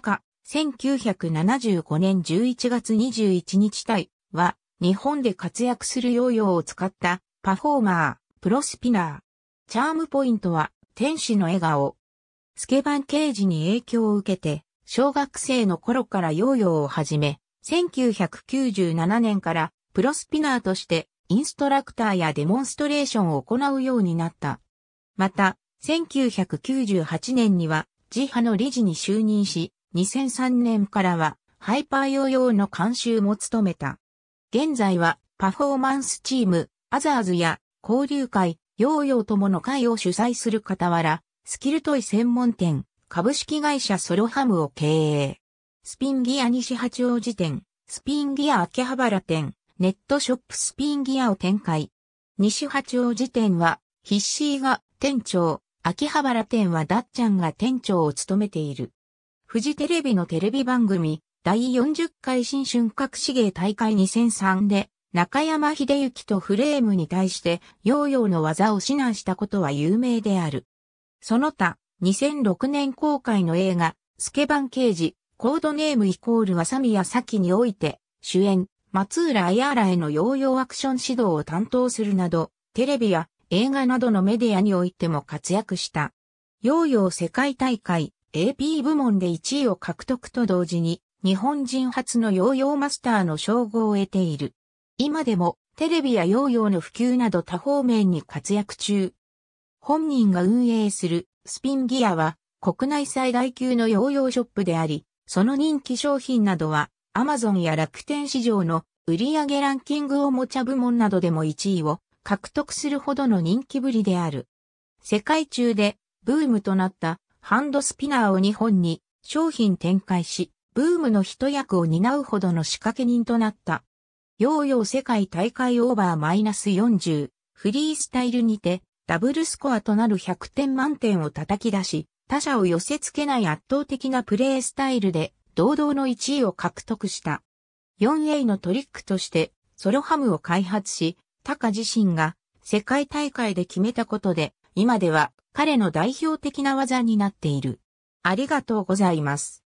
高、1975年11月21日対は、日本で活躍するヨーヨーを使ったパフォーマー、プロスピナー。チャームポイントは、天使の笑顔。スケバン刑事に影響を受けて、小学生の頃からヨーヨーを始め、1997年からプロスピナーとしてインストラクターやデモンストレーションを行うようになった。また、1998年には、自派の理事に就任し、2003年からはハイパーヨーヨーの監修も務めた。現在はパフォーマンスチーム、アザーズや交流会、ヨーヨー友の会を主催する傍ら、スキルトイ専門店、株式会社ソロハムを経営。スピンギア西八王子店、スピンギア秋葉原店、ネットショップスピンギアを展開。西八王子店は、ヒッシーが店長、秋葉原店はダッちゃんが店長を務めている。フジテレビのテレビ番組、第40回新春隠し芸大会2003で、中山秀幸とフレームに対して、ヨーヨーの技を指南したことは有名である。その他、2006年公開の映画、スケバン刑事、コードネームイコールわさみやさきにおいて、主演、松浦綾原へのヨーヨーアクション指導を担当するなど、テレビや映画などのメディアにおいても活躍した。ヨーヨー世界大会、AP 部門で1位を獲得と同時に、日本人初のヨーヨーマスターの称号を得ている。今でも、テレビやヨーヨーの普及など多方面に活躍中。本人が運営するスピンギアは国内最大級のヨーヨーショップであり、その人気商品などはアマゾンや楽天市場の売上ランキングおもちゃ部門などでも1位を獲得するほどの人気ぶりである。世界中でブームとなったハンドスピナーを日本に商品展開し、ブームの一役を担うほどの仕掛け人となった。ヨーヨー世界大会オーバーマイナス40、フリースタイルにて、ダブルスコアとなる100点満点を叩き出し、他者を寄せ付けない圧倒的なプレースタイルで、堂々の1位を獲得した。4A のトリックとして、ソロハムを開発し、タカ自身が世界大会で決めたことで、今では彼の代表的な技になっている。ありがとうございます。